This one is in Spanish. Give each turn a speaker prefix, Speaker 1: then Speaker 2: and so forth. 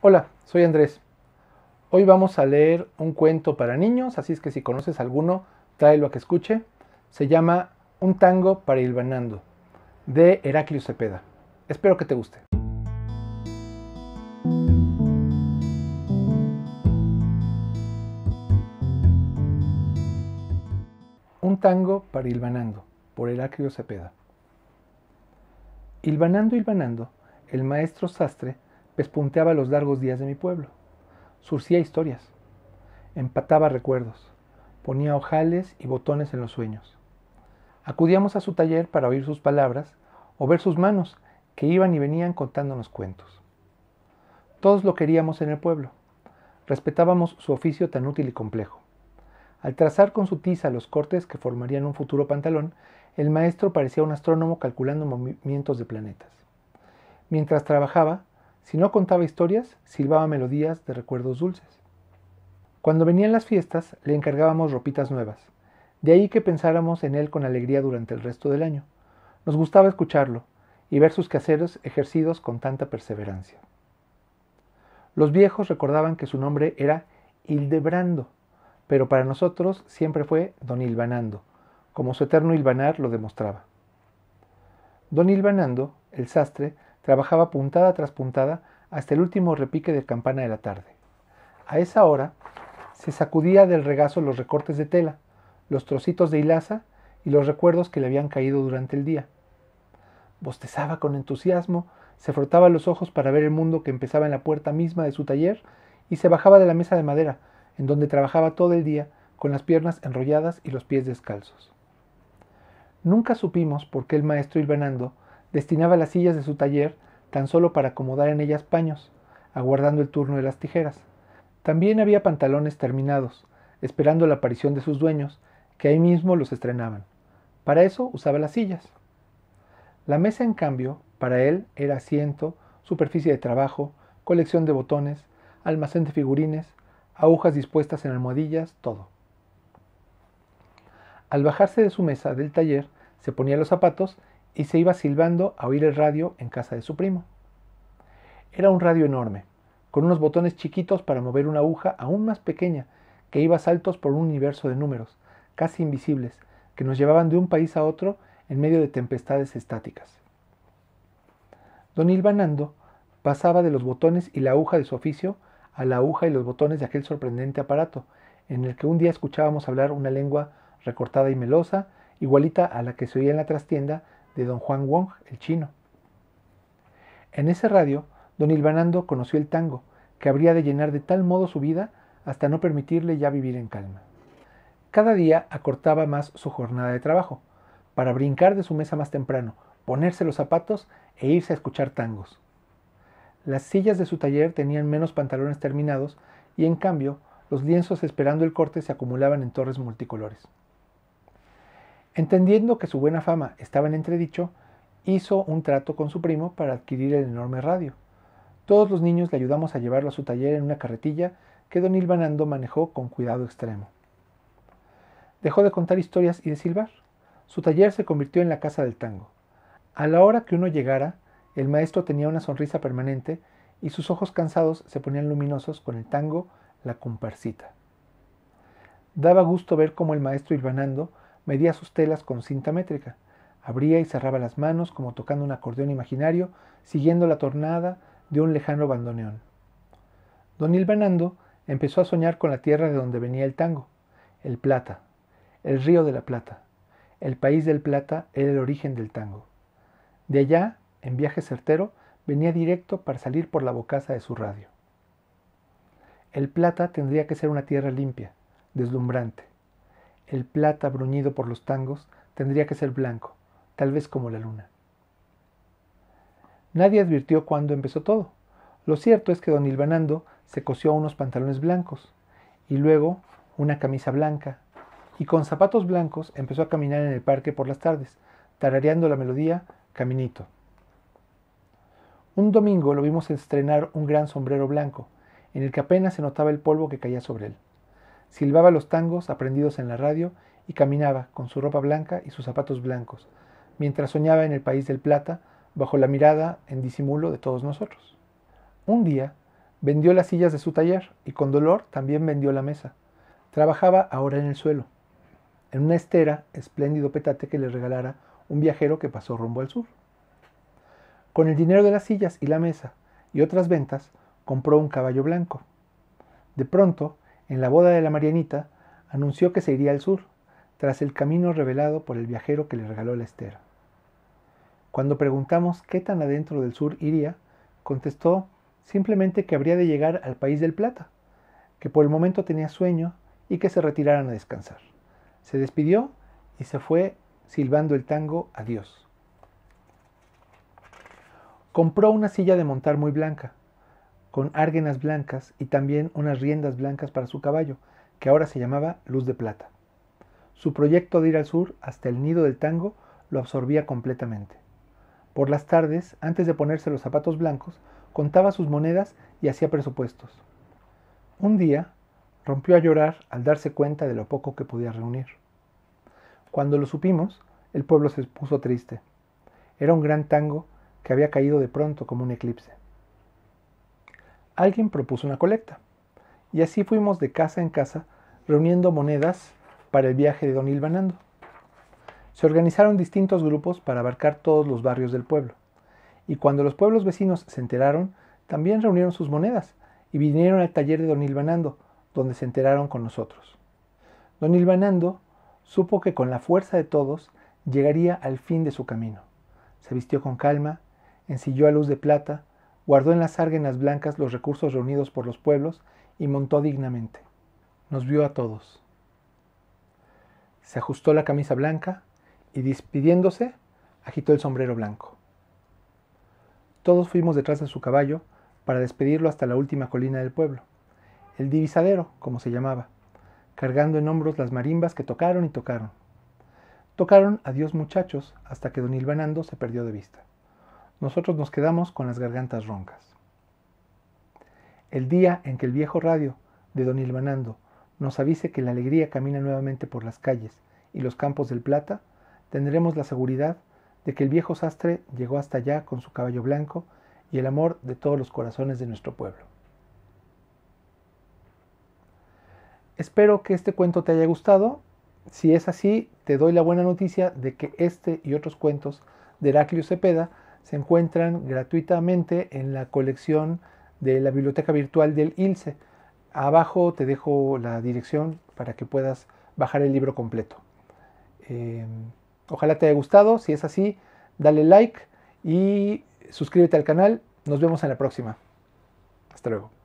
Speaker 1: Hola, soy Andrés. Hoy vamos a leer un cuento para niños, así es que si conoces alguno, tráelo a que escuche. Se llama Un tango para Ilvanando, de Heraclio Cepeda. Espero que te guste. Un tango para Ilvanando, por Heraclio Cepeda. Ilvanando, Ilvanando, el maestro sastre pespunteaba los largos días de mi pueblo, surcía historias, empataba recuerdos, ponía ojales y botones en los sueños. Acudíamos a su taller para oír sus palabras o ver sus manos que iban y venían contándonos cuentos. Todos lo queríamos en el pueblo, respetábamos su oficio tan útil y complejo. Al trazar con su tiza los cortes que formarían un futuro pantalón, el maestro parecía un astrónomo calculando movimientos de planetas. Mientras trabajaba, si no contaba historias, silbaba melodías de recuerdos dulces. Cuando venían las fiestas, le encargábamos ropitas nuevas. De ahí que pensáramos en él con alegría durante el resto del año. Nos gustaba escucharlo y ver sus caseros ejercidos con tanta perseverancia. Los viejos recordaban que su nombre era Hildebrando, pero para nosotros siempre fue Don Ilvanando, como su eterno hilvanar lo demostraba. Don Ilvanando, el sastre, Trabajaba puntada tras puntada hasta el último repique de campana de la tarde. A esa hora se sacudía del regazo los recortes de tela, los trocitos de hilaza y los recuerdos que le habían caído durante el día. Bostezaba con entusiasmo, se frotaba los ojos para ver el mundo que empezaba en la puerta misma de su taller y se bajaba de la mesa de madera, en donde trabajaba todo el día con las piernas enrolladas y los pies descalzos. Nunca supimos por qué el maestro Hilvanando destinaba las sillas de su taller tan solo para acomodar en ellas paños, aguardando el turno de las tijeras. También había pantalones terminados, esperando la aparición de sus dueños, que ahí mismo los estrenaban. Para eso usaba las sillas. La mesa, en cambio, para él era asiento, superficie de trabajo, colección de botones, almacén de figurines, agujas dispuestas en almohadillas, todo. Al bajarse de su mesa del taller, se ponía los zapatos y se iba silbando a oír el radio en casa de su primo. Era un radio enorme, con unos botones chiquitos para mover una aguja aún más pequeña que iba a saltos por un universo de números, casi invisibles, que nos llevaban de un país a otro en medio de tempestades estáticas. Don Ilvanando pasaba de los botones y la aguja de su oficio a la aguja y los botones de aquel sorprendente aparato, en el que un día escuchábamos hablar una lengua recortada y melosa, igualita a la que se oía en la trastienda de don Juan Wong, el chino. En ese radio, don Ilvanando conoció el tango, que habría de llenar de tal modo su vida hasta no permitirle ya vivir en calma. Cada día acortaba más su jornada de trabajo, para brincar de su mesa más temprano, ponerse los zapatos e irse a escuchar tangos. Las sillas de su taller tenían menos pantalones terminados y en cambio los lienzos esperando el corte se acumulaban en torres multicolores. Entendiendo que su buena fama estaba en entredicho, hizo un trato con su primo para adquirir el enorme radio. Todos los niños le ayudamos a llevarlo a su taller en una carretilla que don Ilvanando manejó con cuidado extremo. Dejó de contar historias y de silbar. Su taller se convirtió en la casa del tango. A la hora que uno llegara, el maestro tenía una sonrisa permanente y sus ojos cansados se ponían luminosos con el tango, la comparsita. Daba gusto ver cómo el maestro Ilvanando medía sus telas con cinta métrica. Abría y cerraba las manos como tocando un acordeón imaginario, siguiendo la tornada de un lejano bandoneón. Don Ilvanando empezó a soñar con la tierra de donde venía el tango, el Plata, el río de la Plata. El país del Plata era el origen del tango. De allá, en viaje certero, venía directo para salir por la bocaza de su radio. El Plata tendría que ser una tierra limpia, deslumbrante, el plata bruñido por los tangos tendría que ser blanco, tal vez como la luna. Nadie advirtió cuándo empezó todo. Lo cierto es que don Ilvanando se cosió unos pantalones blancos y luego una camisa blanca y con zapatos blancos empezó a caminar en el parque por las tardes, tarareando la melodía Caminito. Un domingo lo vimos estrenar un gran sombrero blanco, en el que apenas se notaba el polvo que caía sobre él silbaba los tangos aprendidos en la radio y caminaba con su ropa blanca y sus zapatos blancos, mientras soñaba en el país del plata, bajo la mirada en disimulo de todos nosotros. Un día vendió las sillas de su taller y con dolor también vendió la mesa. Trabajaba ahora en el suelo, en una estera, espléndido petate que le regalara un viajero que pasó rumbo al sur. Con el dinero de las sillas y la mesa y otras ventas, compró un caballo blanco. De pronto, en la boda de la Marianita, anunció que se iría al sur, tras el camino revelado por el viajero que le regaló la estera. Cuando preguntamos qué tan adentro del sur iría, contestó simplemente que habría de llegar al país del Plata, que por el momento tenía sueño y que se retiraran a descansar. Se despidió y se fue silbando el tango adiós. Compró una silla de montar muy blanca, con árguenas blancas y también unas riendas blancas para su caballo, que ahora se llamaba Luz de Plata. Su proyecto de ir al sur hasta el nido del tango lo absorbía completamente. Por las tardes, antes de ponerse los zapatos blancos, contaba sus monedas y hacía presupuestos. Un día, rompió a llorar al darse cuenta de lo poco que podía reunir. Cuando lo supimos, el pueblo se puso triste. Era un gran tango que había caído de pronto como un eclipse alguien propuso una colecta. Y así fuimos de casa en casa reuniendo monedas para el viaje de Don Ilvanando. Se organizaron distintos grupos para abarcar todos los barrios del pueblo. Y cuando los pueblos vecinos se enteraron, también reunieron sus monedas y vinieron al taller de Don Ilvanando, donde se enteraron con nosotros. Don Ilvanando supo que con la fuerza de todos llegaría al fin de su camino. Se vistió con calma, ensilló a luz de plata guardó en las árguenas blancas los recursos reunidos por los pueblos y montó dignamente. Nos vio a todos. Se ajustó la camisa blanca y despidiéndose, agitó el sombrero blanco. Todos fuimos detrás de su caballo para despedirlo hasta la última colina del pueblo, el divisadero, como se llamaba, cargando en hombros las marimbas que tocaron y tocaron. Tocaron Adiós muchachos hasta que don Ilvanando se perdió de vista nosotros nos quedamos con las gargantas roncas. El día en que el viejo radio de don Ilmanando nos avise que la alegría camina nuevamente por las calles y los campos del Plata, tendremos la seguridad de que el viejo sastre llegó hasta allá con su caballo blanco y el amor de todos los corazones de nuestro pueblo. Espero que este cuento te haya gustado. Si es así, te doy la buena noticia de que este y otros cuentos de Heraclio Cepeda se encuentran gratuitamente en la colección de la biblioteca virtual del ILSE. Abajo te dejo la dirección para que puedas bajar el libro completo. Em, ojalá te haya gustado. Si es así, dale like y suscríbete al canal. Nos vemos en la próxima. Hasta luego.